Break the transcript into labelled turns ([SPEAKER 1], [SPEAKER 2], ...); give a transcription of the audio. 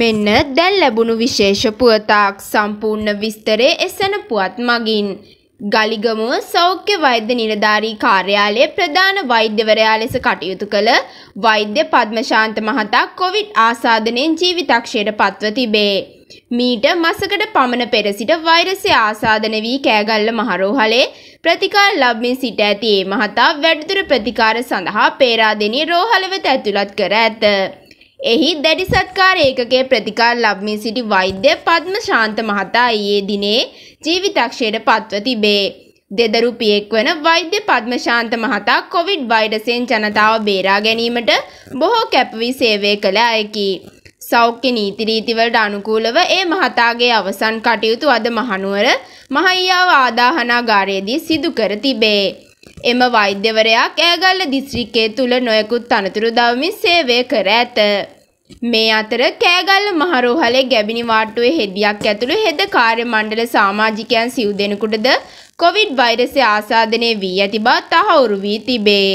[SPEAKER 1] මෙන්න දැන් ලැබුණු විශේෂ පුවතාක් සම්පූර්ණ විස්තරේ එසන පුවත් මගින්. ගලිගමුව සෞඛ්‍ය වෛද්‍ය නිලධාරී කාර්යාලයේ ප්‍රධාන වෛද්‍යවරයා ලෙස කටයුතු කළ වෛද්‍ය පද්මශාන්ත මහතා කොවිඩ් ආසාදනයෙන් ජීවිතක්ෂයට පත්ව තිබේ. මීට මසකට පමණ පෙර සිට වෛරසය ආසාධන වී කෑගල්ල මහරෝහලේ ප්‍රතිකාර ලබමින් සිට ඇති ඒ මහතා වැඩිදුර ප්‍රතිකාර සඳහා පේරාදෙනී රෝහල වෙත ඇතුළත් කර ඇත. එහි දැඩි සත්කාර ඒකකයේ ප්‍රතිකාර ලබමින් සිටි වෛද්‍ය පද්ම ශාන්ත මහතා ඊයේ දිනේ ජීවිතක්ෂයට පත්ව තිබේ. දෙදරු පියෙක් වන වෛද්‍ය පද්ම ශාන්ත මහතා කොවිඩ් වෛරසයෙන් ජනතාව බේරා ගැනීමට බොහෝ කැපවී සේවය කළ අයකි. සෞඛ්‍ය නීති රීතිවලට අනුකූලව ඒ මහතාගේ අවසන් කටයුතු අද මහනුවර මහයියාව ආදාහනාගාරයේදී සිදු කර තිබේ. එම වෛද්‍යවරයා කෑගල්ල දිස්ත්‍රික්කයේ තුල නොයෙකුත් තනතුරු දවමින් සේවය කර ඇත. මේ අතර කෑගල්ල මහරෝහලේ ගැබිනි වාට්ටුවේ හෙදියක් ඇතුළු හෙද කාර්ය මණ්ඩල සාමාජිකයන් සිව් දෙනෙකුටද කොවිඩ් වෛරසය ආසාදනය වී ඇති බව තහවුරු වී තිබේ.